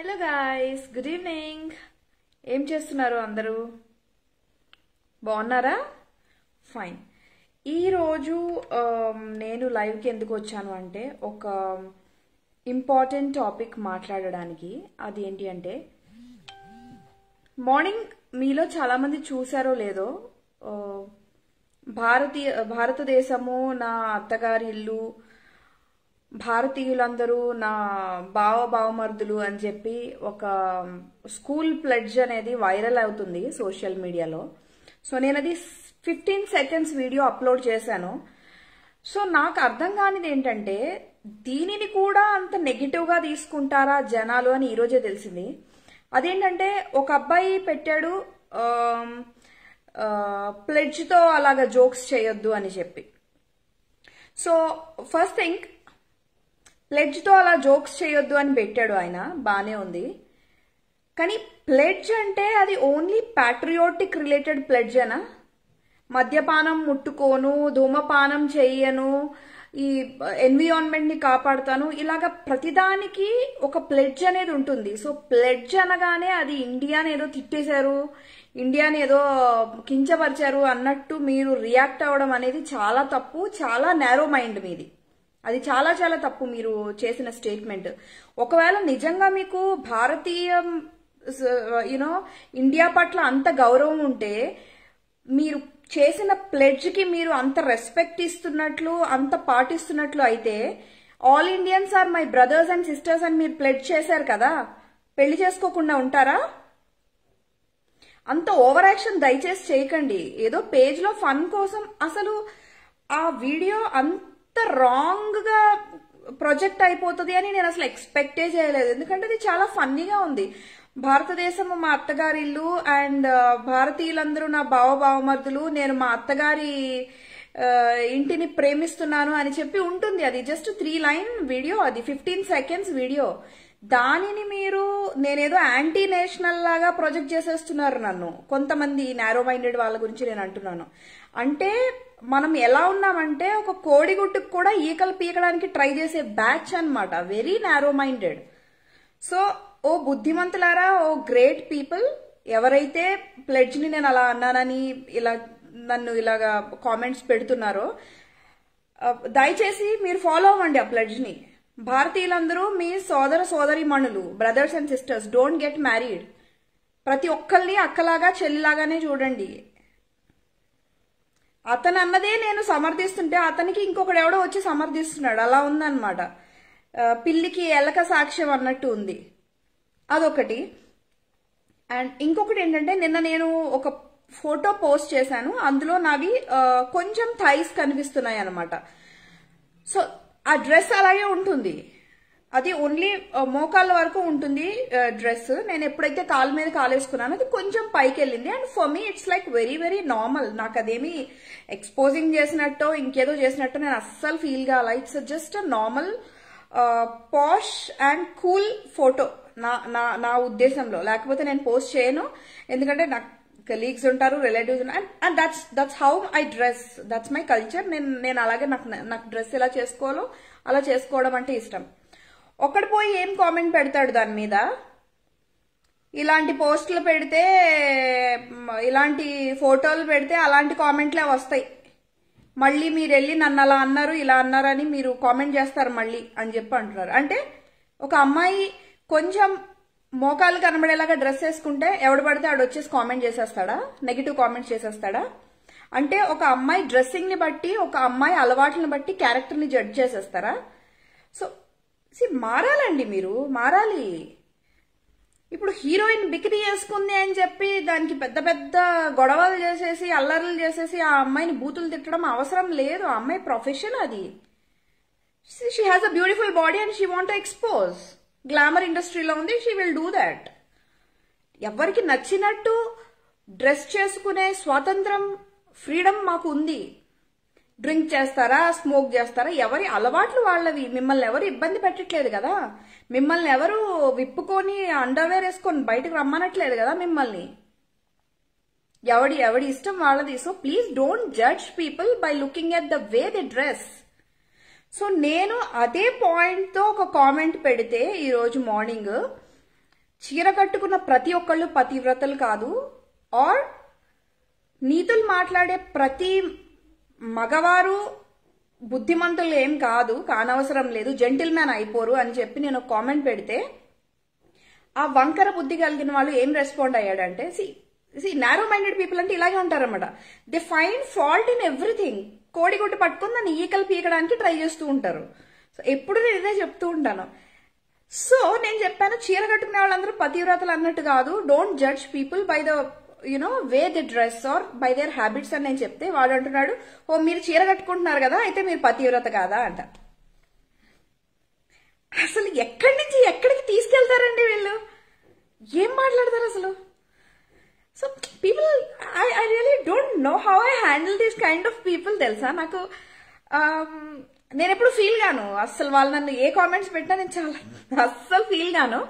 Hello guys good evening ఏం చేస్తున్నారు అందరూ బాగున్నారా ఫైన్ ఈరోజు um, నేను లైవ్కి ఎందుకు వచ్చాను అంటే ఒక ఇంపార్టెంట్ um, టాపిక్ మాట్లాడడానికి అది ఏంటి అంటే మార్నింగ్ మీలో చాలామంది చూసారో లేదో uh, భారతీయ భారతదేశము నా అత్తగారి ఇల్లు భారతీయులందరూ నా బావ బావమర్దులు అని చెప్పి ఒక స్కూల్ ప్లెడ్జ్ అనేది వైరల్ అవుతుంది సోషల్ మీడియాలో సో నేను అది ఫిఫ్టీన్ సెకండ్స్ వీడియో అప్లోడ్ చేశాను సో నాకు అర్థం కానిది ఏంటంటే దీనిని కూడా అంత నెగిటివ్గా తీసుకుంటారా జనాలు అని ఈరోజే తెలిసింది అదేంటంటే ఒక అబ్బాయి పెట్టాడు ప్లెడ్జ్తో అలాగ జోక్స్ చేయొద్దు అని చెప్పి సో ఫస్ట్ థింగ్ ప్లెడ్జ్తో అలా జోక్స్ చేయొద్దు అని పెట్టాడు ఆయన బాగానే ఉంది కానీ ప్లెడ్జ్ అంటే అది ఓన్లీ ప్యాట్రియోటిక్ రిలేటెడ్ ప్లెడ్జేనా మద్యపానం ముట్టుకోను ధూమపానం చేయను ఈ ఎన్విరాన్మెంట్ని కాపాడుతాను ఇలాగ ప్రతిదానికి ఒక ప్లెడ్జ్ అనేది ఉంటుంది సో ప్లెడ్జ్ అనగానే అది ఇండియాని ఏదో తిట్టేశారు ఇండియాని ఏదో కించపరిచారు అన్నట్టు మీరు రియాక్ట్ అవ్వడం అనేది చాలా తప్పు చాలా నేరో మైండ్ మీది అది చాలా చాలా తప్పు మీరు చేసిన స్టేట్మెంట్ ఒకవేళ నిజంగా మీకు భారతీయ యునో ఇండియా పట్ల అంత గౌరవం ఉంటే మీరు చేసిన ప్లెడ్జ్కి మీరు అంత రెస్పెక్ట్ ఇస్తున్నట్లు అంత పాటిస్తున్నట్లు అయితే all Indians are my brothers and sisters అని మీరు ప్లెడ్జ్ చేశారు కదా పెళ్లి చేసుకోకుండా ఉంటారా అంత ఓవర్ యాక్షన్ దయచేసి చేయకండి ఏదో పేజ్లో ఫన్ కోసం అసలు ఆ వీడియో అంత రాంగ్ గా ప్రొజెక్ట్ అయిపోతుంది అని నేను అసలు ఎక్స్పెక్టే చేయలేదు ఎందుకంటే ఇది చాలా ఫన్నీగా ఉంది భారతదేశం మా అత్తగారి ఇల్లు అండ్ uh, భారతీయులందరూ నా బావ భావమర్దులు నేను మా అత్తగారి uh, ఇంటిని ప్రేమిస్తున్నాను అని చెప్పి ఉంటుంది అది జస్ట్ త్రీ లైన్ వీడియో అది ఫిఫ్టీన్ సెకండ్స్ వీడియో దానిని మీరు నేనేదో యాంటీ నేషనల్ లాగా ప్రొజెక్ట్ చేసేస్తున్నారు నన్ను కొంతమంది నేరో మైండెడ్ వాళ్ళ గురించి నేను అంటున్నాను అంటే మనం ఎలా ఉన్నామంటే ఒక కోడిగుడ్డుకు కూడా ఈకలు పీకడానికి ట్రై చేసే బ్యాచ్ అనమాట వెరీ నేరో మైండెడ్ సో ఓ బుద్ధిమంతులారా ఓ గ్రేట్ పీపుల్ ఎవరైతే ప్లెడ్జ్ని నేను అలా అన్నానని ఇలా నన్ను ఇలాగా కామెంట్స్ పెడుతున్నారో దయచేసి మీరు ఫాలో అవ్వండి ఆ ప్లెడ్జ్ని భారతీయులందరూ మీ సోదర సోదరిమణులు brothers and sisters don't get married ప్రతి ఒక్కరిని అక్కలాగా చెల్లిలాగానే చూడండి అతను అన్నదే నేను సమర్థిస్తుంటే అతనికి ఇంకొకడు ఎవడో వచ్చి సమర్థిస్తున్నాడు అలా ఉందన్నమాట పిల్లికి ఎలక సాక్ష్యం అన్నట్టు ఉంది అదొకటి అండ్ ఇంకొకటి ఏంటంటే నిన్న నేను ఒక ఫోటో పోస్ట్ చేశాను అందులో నావి కొంచెం థైస్ కనిపిస్తున్నాయి అనమాట సో ఆ డ్రెస్ అలాగే ఉంటుంది అది ఓన్లీ మోకాళ్ళ వరకు ఉంటుంది డ్రెస్ నేను ఎప్పుడైతే కాలు మీద కాలేసుకున్నానో అది కొంచెం పైకి వెళ్ళింది and for me it's like very very normal నాకు అదేమి ఎక్స్పోజింగ్ చేసినట్టో ఇంకేదో చేసినట్టో నేను అస్సలు ఫీల్ కాల it's just a normal posh and cool photo నా నా నా ఉద్దేశంలో లేకపోతే నేను పోస్ట్ చేయను ఎందుకంటే నాకు కలీగ్స్ ఉంటారు relatives and that's how I dress that's my culture నేను నేను అలాగే నాకు నాకు డ్రెస్ ఎలా చేసుకోవాలో అలా చేసుకోవడం అంటే ఇష్టం ఒకటి పోయి ఏం కామెంట్ పెడతాడు దాని మీద ఇలాంటి పోస్టులు పెడితే ఇలాంటి ఫోటోలు పెడితే అలాంటి కామెంట్లే వస్తాయి మళ్ళీ మీరు వెళ్ళి నన్ను అలా అన్నారు ఇలా అన్నారని మీరు కామెంట్ చేస్తారు మళ్ళీ అని చెప్పి అంటున్నారు అంటే ఒక అమ్మాయి కొంచెం మోకాలు కనబడేలాగా డ్రెస్ వేసుకుంటే ఎవడు పడితే ఆడు వచ్చేసి కామెంట్ చేసేస్తాడా నెగిటివ్ కామెంట్ చేసేస్తాడా అంటే ఒక అమ్మాయి డ్రెస్సింగ్ ని బట్టి ఒక అమ్మాయి అలవాట్లను బట్టి క్యారెక్టర్ ని జడ్జ్ చేసేస్తారా సో సి మారాలండి మీరు మారాలి ఇప్పుడు హీరోయిన్ బిక్రీ వేసుకుంది అని చెప్పి దానికి పెద్ద పెద్ద గొడవలు చేసేసి అల్లర్లు చేసేసి ఆ అమ్మాయిని బూతులు తిట్టడం అవసరం లేదు ఆ అమ్మాయి ప్రొఫెషన్ అది she has a beautiful body and she want expose glamour ఇండస్ట్రీలో ఉంది షీ విల్ డూ దాట్ ఎవరికి నచ్చినట్టు డ్రెస్ చేసుకునే స్వాతంత్రం ఫ్రీడమ్ మాకు ఉంది డ్రింక్ చేస్తారా స్మోక్ చేస్తారా ఎవరి అలవాట్లు వాళ్ళవి మిమ్మల్ని ఎవరు ఇబ్బంది పెట్టట్లేదు కదా మిమ్మల్ని ఎవరు విప్పుకొని అండర్వేర్ వేసుకొని బయటకు రమ్మనట్లేదు కదా మిమ్మల్ని ఎవడి ఎవడి ఇష్టం వాళ్ళది so please don't judge people by looking at the way the dress so నేను అదే పాయింట్తో ఒక కామెంట్ పెడితే ఈరోజు మార్నింగ్ చీర కట్టుకున్న ప్రతి ఒక్కళ్ళు పతివ్రతలు కాదు ఆర్ నీతులు మాట్లాడే ప్రతి మగవారు బుద్ధిమంతులు ఏం కాదు కానవసరం లేదు జెంటిల్ మ్యాన్ అయిపోరు అని చెప్పి నేను కామెంట్ పెడితే ఆ వంకర బుద్ధి కలిగిన వాళ్ళు ఏం రెస్పాండ్ అయ్యాడంటే see see narrow minded people అంటే ఇలాగే ఉంటారన్నమాట they find fault in everything కోడిగుడ్డు పట్టుకుని దాన్ని ఈకలు పీకడానికి ట్రై చేస్తూ ఉంటారు సో ఎప్పుడు నేను ఇదే చెప్తూ ఉంటాను సో నేను చెప్పాను చీర కట్టుకునే వాళ్ళందరూ పతివ్రతలు అన్నట్టు కాదు don't judge people by the you know way the dress or by their habits అని నేను చెప్తే వాడు అంటున్నాడు ఓ మీరు చీర కట్టుకుంటున్నారు కదా అయితే మీరు పతివ్రత కాదా అంట అసలు ఎక్కడి నుంచి ఎక్కడికి తీసుకెళ్తారండి వీళ్ళు ఏం మాట్లాడతారు అసలు so people I I really don't know how I handle this kind of people తెలుసా నాకు um, నేను ఎప్పుడు ఫీల్ గాను అస్సలు వాళ్ళు నన్ను ఏ కామెంట్స్ పెట్టినా నేను చాలా అస్సలు ఫీల్ గాను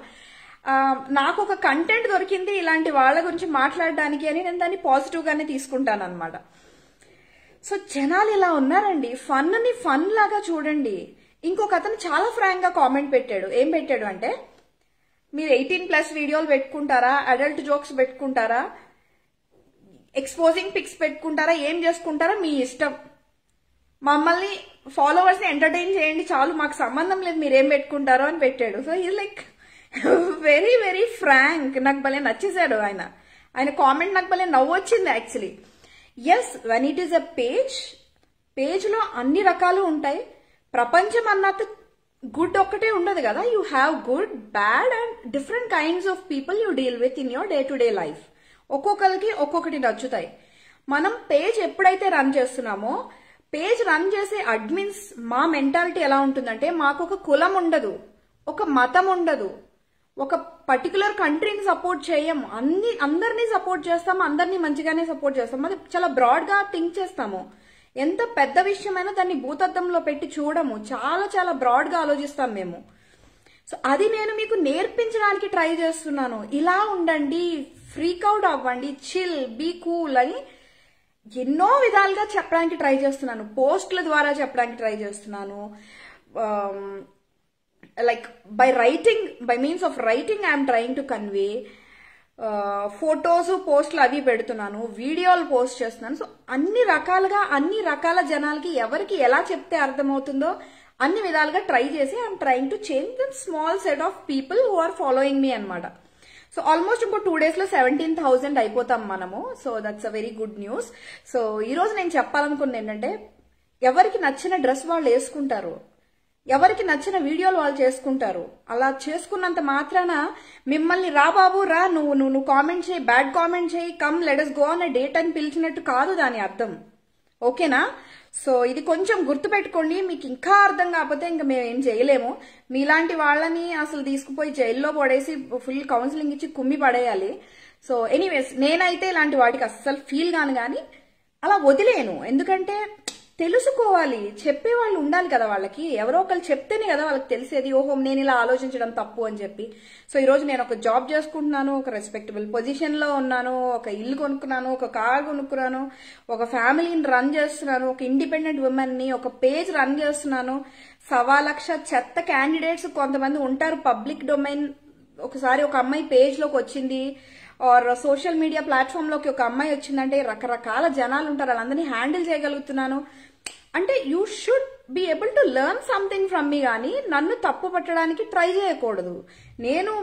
um, నాకు ఒక కంటెంట్ దొరికింది ఇలాంటి వాళ్ళ గురించి మాట్లాడడానికి అని నేను దాన్ని పాజిటివ్ గానే తీసుకుంటాను అనమాట సో జనాలు ఇలా ఉన్నారండి ఫన్ ని ఫన్ లాగా చూడండి ఇంకొక అతను చాలా ఫ్రాంక్ గా కామెంట్ పెట్టాడు ఏం పెట్టాడు అంటే మీరు ఎయిటీన్ ప్లస్ వీడియోలు పెట్టుకుంటారా అడల్ట్ జోక్స్ పెట్టుకుంటారా ఎక్స్పోజింగ్ పిక్స్ పెట్టుకుంటారా ఏం చేసుకుంటారా మీ ఇష్టం మమ్మల్ని ఫాలోవర్స్ ని ఎంటర్టైన్ చేయండి చాలు మాకు సంబంధం లేదు మీరేం పెట్టుకుంటారో అని పెట్టాడు సో ఈ లైక్ వెరీ వెరీ ఫ్రాంక్ నాకు భలే నచ్చేసాడు ఆయన ఆయన కామెంట్ నాకు భలే నవ్వు వచ్చింది actually yes when it is a page పేజ్లో అన్ని రకాలు ఉంటాయి ప్రపంచం అన్నట్టు గుడ్ ఒక్కటే ఉండదు కదా you have good bad and different kinds of people you deal with in your day to day life ఒక్కొక్కరికి ఒక్కొక్కటి నచ్చుతాయి మనం పేజ్ ఎప్పుడైతే రన్ చేస్తున్నామో పేజ్ రన్ చేసే అడ్మిన్స్ మా మెంటాలిటీ ఎలా ఉంటుందంటే మాకు ఒక కులం ఉండదు ఒక మతం ఉండదు ఒక పర్టికులర్ కంట్రీని సపోర్ట్ చేయము అన్ని అందరినీ సపోర్ట్ చేస్తాము అందరినీ మంచిగానే సపోర్ట్ చేస్తాము అది చాలా బ్రాడ్గా థింక్ చేస్తాము ఎంత పెద్ద విషయమైనా దాన్ని భూతద్దంలో పెట్టి చూడము చాలా చాలా బ్రాడ్గా ఆలోచిస్తాం మేము సో అది నేను మీకు నేర్పించడానికి ట్రై చేస్తున్నాను ఇలా ఉండండి ఫ్రీకౌట్ అవ్వండి చిల్ బీ కూల్ అని ఎన్నో విధాలుగా చెప్పడానికి ట్రై చేస్తున్నాను పోస్ట్ల ద్వారా చెప్పడానికి ట్రై చేస్తున్నాను like by writing by means of writing I'm trying to convey photos పోస్టులు అవి పెడుతున్నాను వీడియోలు పోస్ట్ చేస్తున్నాను సో అన్ని రకాలుగా అన్ని రకాల జనాలకి ఎవరికి ఎలా చెప్తే అర్థమవుతుందో అన్ని విధాలుగా ట్రై చేసి I'm trying to change them small set of people who are following me అనమాట సో ఆల్మోస్ట్ ఇంకో టూ డేస్ లో సెవెంటీన్ థౌసండ్ అయిపోతాం మనము so that's a very good news so ఈ రోజు నేను చెప్పాలనుకున్నా ఏంటంటే ఎవరికి నచ్చిన డ్రెస్ వాళ్ళు వేసుకుంటారు ఎవరికి నచ్చిన వీడియోలు వాళ్ళు చేసుకుంటారు అలా చేసుకున్నంత మాత్రాన మిమ్మల్ని రా బాబు రా నువ్వు నువ్వు కామెంట్ చేయి బ్యాడ్ కామెంట్ చేయి కమ్ అస్ గో అనే డేట్ అని పిలిచినట్టు కాదు దాని అర్థం ఓకేనా సో ఇది కొంచెం గుర్తుపెట్టుకోండి మీకు ఇంకా అర్థం కాకపోతే ఇంకా మేము ఏం చేయలేము మీలాంటి వాళ్ళని అసలు తీసుకుపోయి జైల్లో పడేసి ఫుల్ కౌన్సిలింగ్ ఇచ్చి కుమ్మి పడేయాలి సో ఎనీవేస్ నేనైతే ఇలాంటి వాటికి అస్సలు ఫీల్ గాను కానీ అలా వదిలేను ఎందుకంటే తెలుసుకోవాలి చెప్పేవాళ్ళు ఉండాలి కదా వాళ్ళకి ఎవరో ఒకళ్ళు చెప్తేనే కదా వాళ్ళకి తెలిసేది ఓహో నేను ఇలా ఆలోచించడం తప్పు అని చెప్పి సో ఈరోజు నేను ఒక జాబ్ చేసుకుంటున్నాను ఒక రెస్పెక్టబుల్ పొజిషన్లో ఉన్నాను ఒక ఇల్లు కొనుక్కున్నాను ఒక కార్ కొనుక్కున్నాను ఒక ఫ్యామిలీని రన్ చేస్తున్నాను ఒక ఇండిపెండెంట్ ని ఒక పేజ్ రన్ చేస్తున్నాను సవా లక్ష చెత్త క్యాండిడేట్స్ కొంతమంది ఉంటారు పబ్లిక్ డొమైన్ ఒకసారి ఒక అమ్మాయి పేజ్లోకి వచ్చింది ఆర్ సోషల్ మీడియా ప్లాట్ఫామ్ లోకి ఒక అమ్మాయి వచ్చిందంటే రకరకాల జనాలు ఉంటారు వాళ్ళందరినీ హ్యాండిల్ చేయగలుగుతున్నాను అంటే you should be able to learn something from me కానీ నన్ను తప్పు పట్టడానికి ట్రై చేయకూడదు నేను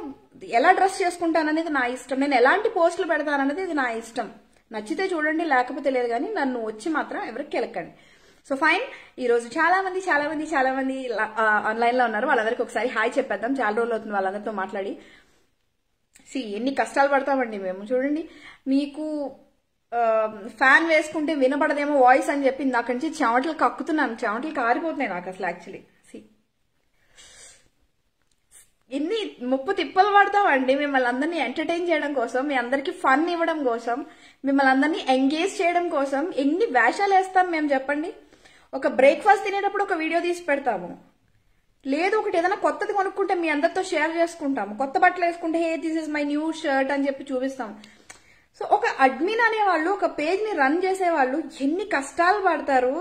ఎలా డ్రెస్ చేసుకుంటాననేది నా ఇష్టం నేను ఎలాంటి పోస్టులు పెడతాననేది ఇది నా ఇష్టం నచ్చితే చూడండి లేకపోతే లేదు కానీ నన్ను వచ్చి మాత్రం ఎవరికి కెలకండి సో ఫైన్ ఈ రోజు చాలా మంది చాలా మంది చాలా మంది ఆన్లైన్ లో ఉన్నారు వాళ్ళందరికీ ఒకసారి హాయ్ చెప్పేద్దాం చాలా రోజులు అవుతుంది వాళ్ళందరితో మాట్లాడి సి ఎన్ని కష్టాలు పడతామండి మేము చూడండి మీకు ఫ్యాన్ వేసుకుంటే వినపడదేమో వాయిస్ అని చెప్పి నాకు నుంచి చెమటలు కక్కుతున్నాను చెమటలు కారిపోతున్నాయి నాకు అసలు యాక్చువల్లీ సి ఎన్ని ముప్పు తిప్పలు పడతామండి మిమ్మల్ని అందరినీ ఎంటర్టైన్ చేయడం కోసం మీ అందరికి ఫన్ ఇవ్వడం కోసం మిమ్మల్ని అందరినీ ఎంగేజ్ చేయడం కోసం ఎన్ని వేషాలు వేస్తాం మేము చెప్పండి ఒక బ్రేక్ఫాస్ట్ తినేటప్పుడు ఒక వీడియో తీసి పెడతాము లేదు ఒకటి ఏదైనా కొత్తది కొనుక్కుంటే మీ అందరితో షేర్ చేసుకుంటాము కొత్త బట్టలు వేసుకుంటే hey this is my new shirt అని చెప్పి చూపిస్తాం సో ఒక అడ్మిన్ అనేవాళ్ళు ఒక పేజ్ ని రన్ చేసేవాళ్ళు ఎన్ని కష్టాలు పడతారు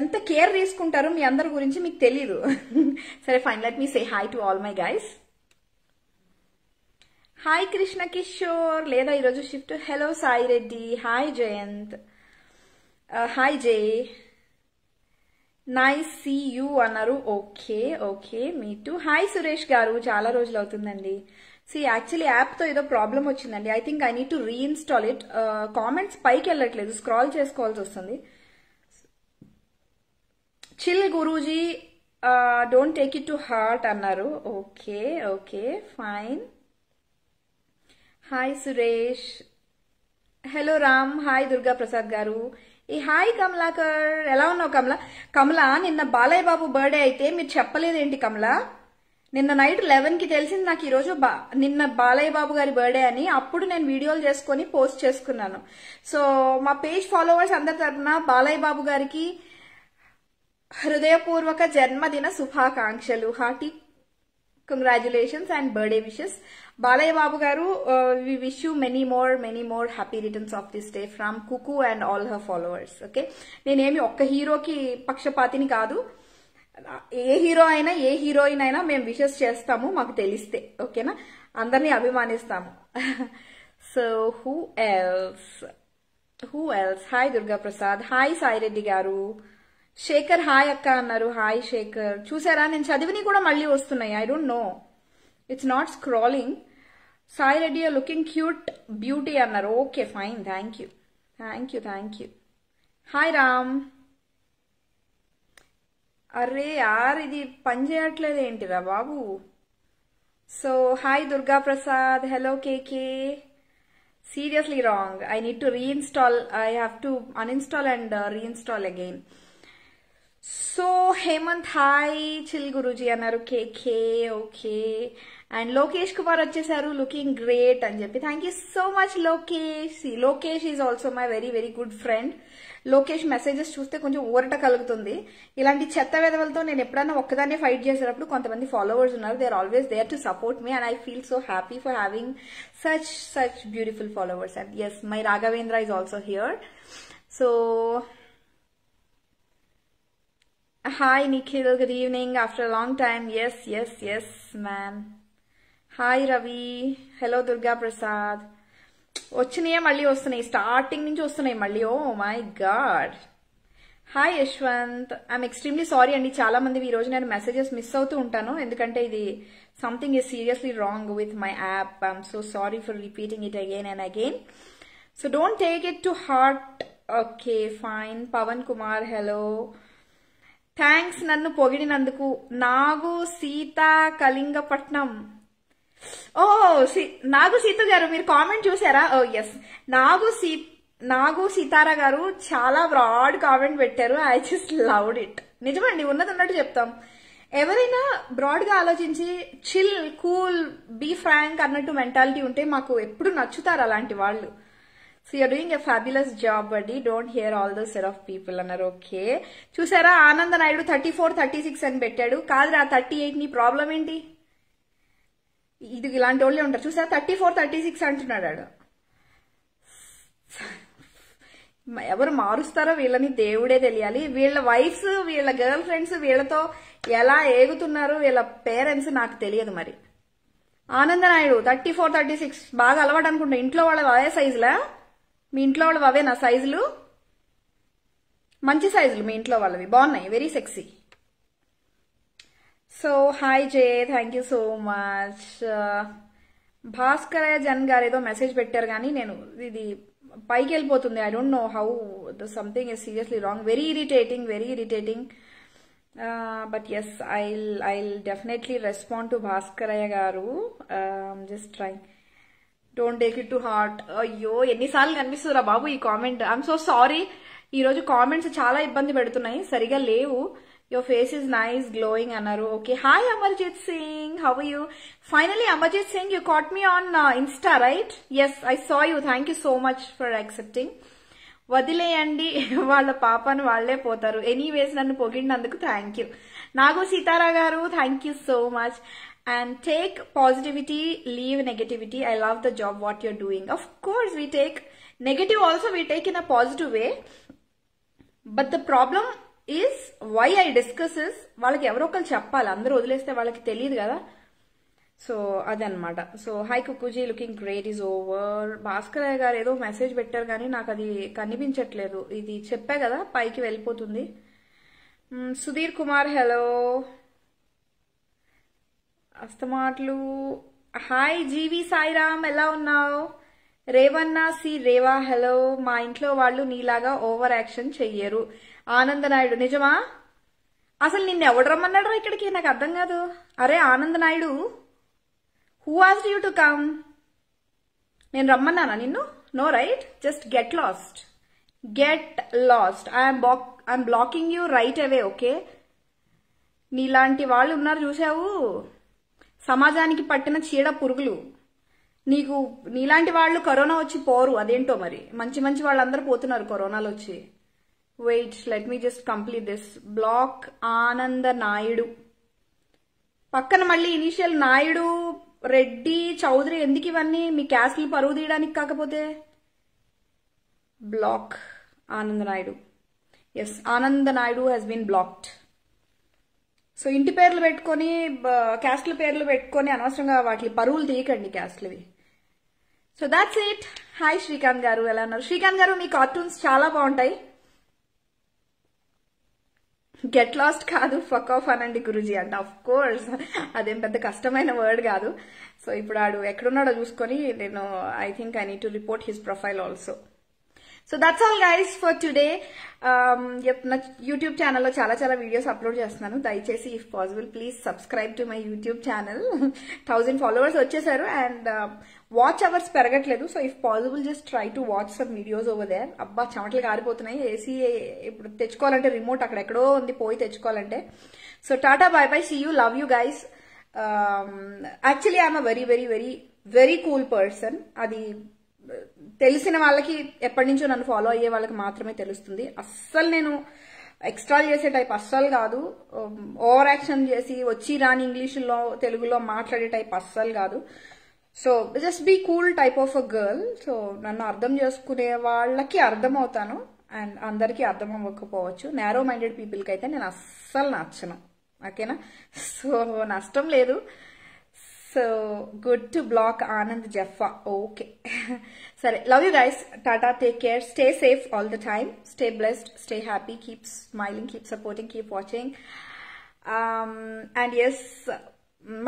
ఎంత కేర్ తీసుకుంటారు మీ అందరి గురించి మీకు తెలీదు సరే fine let me say hi to all my guys hi Krishna Kishore లేదా ఈరోజు shift hello Sai Reddy hi Jayanth hi Jay nice see you అన్నారు okay okay me too hi Suresh garu చాలా రోజులు అవుతుందండి సి యాక్చువల్లీ యాప్తో ఏదో ప్రాబ్లం వచ్చిందండి I think I need to reinstall it comments పైకి వెళ్ళట్లేదు స్క్రాల్ చేసుకోవాల్సి వస్తుంది chill guruji don't take it to heart అన్నారు okay okay fine hi Suresh hello Ram hi Durga Prasad garu ఈ హాయ్ కమలాకర్ ఎలా ఉన్నావు కమల కమల నిన్న బాలయ్య బాబు బర్త్డే అయితే మీరు చెప్పలేదేంటి కమల నిన్న నైట్ లెవెన్కి తెలిసింది నాకు ఈరోజు బా నిన్న బాలయ్య బాబు గారి బర్త్డే అని అప్పుడు నేను వీడియోలు చేసుకొని పోస్ట్ చేసుకున్నాను సో మా పేజ్ ఫాలోవర్స్ అందరి తరఫున బాలయ్య బాబు గారికి హృదయపూర్వక జన్మదిన శుభాకాంక్షలు hearty congratulations and birthday wishes Balayya Babu garu we wish you many more many more happy returns of this day from Kuku and all her followers okay నేనేమి ఒక్క హీరోకి పక్షపాతిని కాదు ఏ హీరో అయినా ఏ హీరోయిన్ అయినా మేము విషెస్ చేస్తాము మాకు తెలిస్తే ఓకేనా అందరినీ అభిమానిస్తాము so who else who else hi Durga Prasad hi Sai Reddy garu Shekhar hi అక్క అన్నారు హాయ్ శేఖర్ చూసారా నేను చదివిని కూడా మళ్ళీ వస్తున్నాయి I don't know it's not scrolling Sai Reddy are looking cute beauty అన్నారు okay fine thank you thank you thank you hi Ram అరే ఆర్ ఇది పని చేయట్లేదు ఏంటిరా బాబు so hi Durga Prasad hello KK seriously wrong I need to reinstall I have to uninstall and reinstall again so Hemanth hi chill guruji అన్నారు KK okay and Lokesh Kumar వచ్చేసారు looking great అని చెప్పి thank you so much Lokesh Lokesh is also my very very good friend Lokesh messages చూస్తే కొంచెం ఊరట కలుగుతుంది ఇలాంటి చెత్త వేదవలతో నేను ఎప్పుడైనా ఒక్కదాన్నే ఫైట్ చేసేటప్పుడు కొంతమంది ఫాలోవర్స్ ఉన్నారు they are always there to support me and I feel so happy for having such such beautiful followers and yes my Raghavendra is also here so hi Nikhil good evening after long long yes yes yes ma'am hi Ravi hello Durga Prasad వచ్చినాయే మళ్ళీ వస్తున్నాయి starting నుంచి వస్తున్నాయి మళ్ళీ oh my god hi Yashwant I'm extremely sorry అండి చాలా మంది ఈ రోజు నేను మెసేజెస్ మిస్ అవుతూ ఉంటాను ఎందుకంటే ఇది something is seriously wrong with my app I'm so sorry for repeating it again and again so don't take it to heart okay fine Pavan Kumar hello thanks నన్ను పొగిడినందుకు నాగు సీత కళింగపట్నం ఓ నాగు సీత గారు మీరు కామెంట్ చూసారా ఓ ఎస్ నాగు సీ నాగు సీతారా గారు చాలా బ్రాడ్ కామెంట్ పెట్టారు I just loved it నిజమండి ఉన్నది ఉన్నట్టు చెప్తాం ఎవరైనా బ్రాడ్గా ఆలోచించి చిల్ కూల్ బీ ఫ్రాంక్ అన్నట్టు మెంటాలిటీ ఉంటే మాకు ఎప్పుడు నచ్చుతారు అలాంటి వాళ్ళు so you're doing a fabulous job buddy don't hear all the sir of people అన్నారు ఓకే చూసారా Ananda Naidu thirty four thirty six అని పెట్టాడు కాదురా థర్టీ ఎయిట్ నీ ప్రాబ్లం ఏంటి ఇది ఇలాంటి వాళ్ళే ఉంటారు చూసారా థర్టీ ఫోర్ థర్టీ సిక్స్ అంటున్నాడు ఎవరు మారుస్తారో వీళ్ళని దేవుడే తెలియాలి వీళ్ళ వైఫ్స్ వీళ్ళ గర్ల్ ఫ్రెండ్స్ వీళ్ళతో ఎలా ఏగుతున్నారు వీళ్ళ పేరెంట్స్ నాకు తెలియదు మరి Ananda Naidu thirty four thirty six బాగా అలవాటు అనుకుంటా ఇంట్లో వాళ్ళ అదే సైజులా మీ ఇంట్లో వాళ్ళవి అవేనా సైజులు మంచి సైజులు మీ ఇంట్లో వాళ్ళవి బాగున్నాయి very sexy so hi Jay thank you so much Bhaskara Jan garu ఏదో మెసేజ్ పెట్టారు కానీ నేను ఇది పైకి వెళ్ళిపోతుంది I don't know how something is seriously wrong very irritating very irritating but yes I I definitely respond to Bhaskarayya garu just uh, try don't take it to heart అయ్యో ఎన్నిసార్లు కనిపిస్తుందిరా బాబు ఈ కామెంట్ ఐఎమ్ సో సారీ ఈరోజు comments చాలా ఇబ్బంది పెడుతున్నాయి సరిగా లేవు your face is nice glowing అన్నారు okay hi Amarjeet Singh how you finally Amarjeet Singh you caught me on Insta right yes I saw you thank you so much for accepting వదిలేయండి వాళ్ళ పాపను వాళ్లే పోతారు ఎనీవేస్ నన్ను పొగిడినందుకు thank you Nagu Sitara garu thank you so much and take positivity leave negativity I love the job what you're doing of course we take negative also we take in a positive way but the problem is why I discuss is వాళ్ళకి ఒకరు చెప్పాలి అందరూ వదిలేస్తే వాళ్ళకి తెలియదు కదా so అదనమాట so hi Kuku ji looking great is over Bhaskar garu ఏదో మెసేజ్ పెట్టారు కానీ నాకు అది కనిపించట్లేదు ఇది చెప్పే కదా పైకి వెళ్ళిపోతుంది సుధీర్ కుమార్ హలో అస్తమాట్లు హాయ్ జీవి సాయిరామ్ ఎలా ఉన్నావు రేవన్న సి రేవా హలో మా ఇంట్లో వాళ్ళు నీలాగా ఓవర్ యాక్షన్ చెయ్యరు ఆనందనాయుడు నిజమా అసలు నిన్న ఎవడు రమ్మన్నాడు ఇక్కడికి నాకు అర్థం కాదు అరే Ananda Naidu who ask you to come నేను రమ్మన్నానా నిన్ను no right just get lost get lost I'm back I'm blocking you right away okay నీలాంటి వాళ్ళు ఉన్నారు చూసావు సమాజానికి పట్టిన చీడ పురుగులు నీకు నీలాంటి వాళ్ళు కరోనా వచ్చి పోరు అదేంటో మరి మంచి మంచి వాళ్ళందరూ పోతున్నారు కరోనాలో వచ్చి wait let me just complete this block Ananda Naidu పక్కన మళ్ళీ ఇనిషియల్ నాయుడు రెడ్డి చౌదరి ఎందుకు ఇవన్నీ మీ క్యాస్ట్లు పరువు తీయడానికి కాకపోతే black Ananda Naidu yes Ananda Naidu has been blocked so ఇంటి పేర్లు పెట్టుకొని క్యాస్ట్ల పేర్లు పెట్టుకొని అనవసరంగా వాటి పరువులు తీయకండి క్యాస్ట్లవి so that's it hi Srikanth garu ఎలా ఉన్నారు శ్రీకాంత్ గారు మీ కార్టూన్స్ చాలా బాగుంటాయి గెట్ లాస్ట్ కాదు ఫక్ ఆఫ్ అనండి గురుజీ అంట ఆఫ్ కోర్స్ అదేం పెద్ద కష్టమైన వర్డ్ కాదు సో ఇప్పుడు ఆడు ఎక్కడున్నాడో చూసుకొని నేను I think I need to report his profile also so that's all guys for today నా యూట్యూబ్ ఛానల్లో చాలా చాలా వీడియోస్ అప్లోడ్ చేస్తున్నాను దయచేసి if possible please subscribe to my YouTube channel thousand followers వచ్చేసారు అండ్ వాచ్ అవర్స్ పెరగట్లేదు so if possible just try to watch some videos over there అబ్బా చెమటలు కారిపోతున్నాయి ఏసీ ఇప్పుడు తెచ్చుకోవాలంటే రిమోట్ అక్కడ ఎక్కడో ఉంది పోయి తెచ్చుకోవాలంటే so tata bye bye see you love you guys actually I'm a very very very very cool person అది తెలిసిన వాళ్ళకి ఎప్పటి నుంచో నన్ను ఫాలో అయ్యే వాళ్ళకి మాత్రమే తెలుస్తుంది అస్సలు నేను ఎక్స్ట్రా చేసే టైప్ అస్సలు కాదు ఓవర్ um, యాక్షన్ చేసి వచ్చి రాని ఇంగ్లీష్లో తెలుగులో మాట్లాడే టైప్ అస్సలు కాదు so just be cool type of a girl so నన్ను అర్థం చేసుకునే వాళ్ళకి అర్థం అవుతాను అండ్ అందరికీ అర్థం అవ్వకపోవచ్చు నేరో మైండెడ్ పీపుల్కి అయితే నేను అస్సలు నచ్చను ఓకేనా సో నష్టం లేదు so good to block Anand జఫా ఓకే సరే love you guys tata take care stay safe all the time stay blessed stay happy keep smiling keep supporting keep watching and yes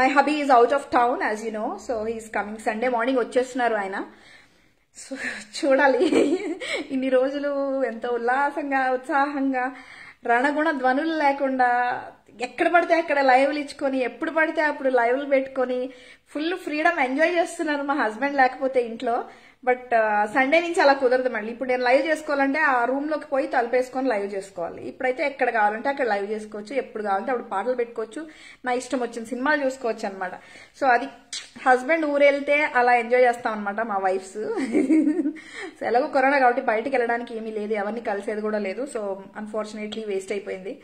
my hubby is out of town as you know so he's coming Sunday morning వచ్చేస్తున్నారు ఆయన so చూడాలి ఇన్ని రోజులు ఎంతో ఉల్లాసంగా ఉత్సాహంగా రణగుణ ధ్వనులు లేకుండా ఎక్కడ పడితే అక్కడ లైవ్లు ఇచ్చుకొని ఎప్పుడు పడితే అప్పుడు లైవ్లు పెట్టుకొని ఫుల్ ఫ్రీడమ్ ఎంజాయ్ చేస్తున్నారు మా హస్బెండ్ లేకపోతే ఇంట్లో బట్ సండే నుంచి అలా కుదరదు మళ్ళీ ఇప్పుడు నేను లైవ్ చేసుకోవాలంటే ఆ రూమ్ లోకి పోయి తలపేసుకొని లైవ్ చేసుకోవాలి ఇప్పుడైతే ఎక్కడ కావాలంటే అక్కడ లైవ్ చేసుకోవచ్చు ఎప్పుడు కావాలంటే అప్పుడు పాటలు పెట్టుకోవచ్చు నా ఇష్టం వచ్చిన సినిమాలు చూసుకోవచ్చు అనమాట సో అది హస్బెండ్ ఊరెళ్తే అలా ఎంజాయ్ చేస్తాం అనమాట మా వైఫ్స్ సో ఎలాగో కరోనా కాబట్టి బయటకు వెళ్ళడానికి ఏమీ లేదు ఎవరిని కలిసేది కూడా లేదు సో అన్ఫార్చునేట్లీ వేస్ట్ అయిపోయింది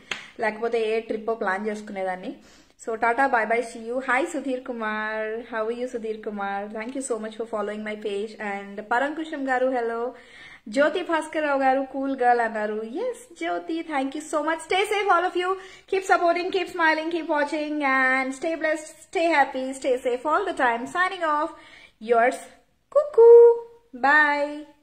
లేకపోతే ఏ ట్రిప్ ప్లాన్ చేసుకునేదాన్ని So Tata, bye bye, see you. Hi Sudhir Kumar. How are you Sudhir Kumar? Thank you so much for following my page. And Parankusham Garu, hello. Jyoti Bhaskar Garu, cool girl Angaru. Yes, Jyoti, thank you so much. Stay safe, all of you. Keep supporting, keep smiling, keep watching. And stay blessed, stay happy, stay safe all the time. Signing off. Yours, Cuckoo. Bye.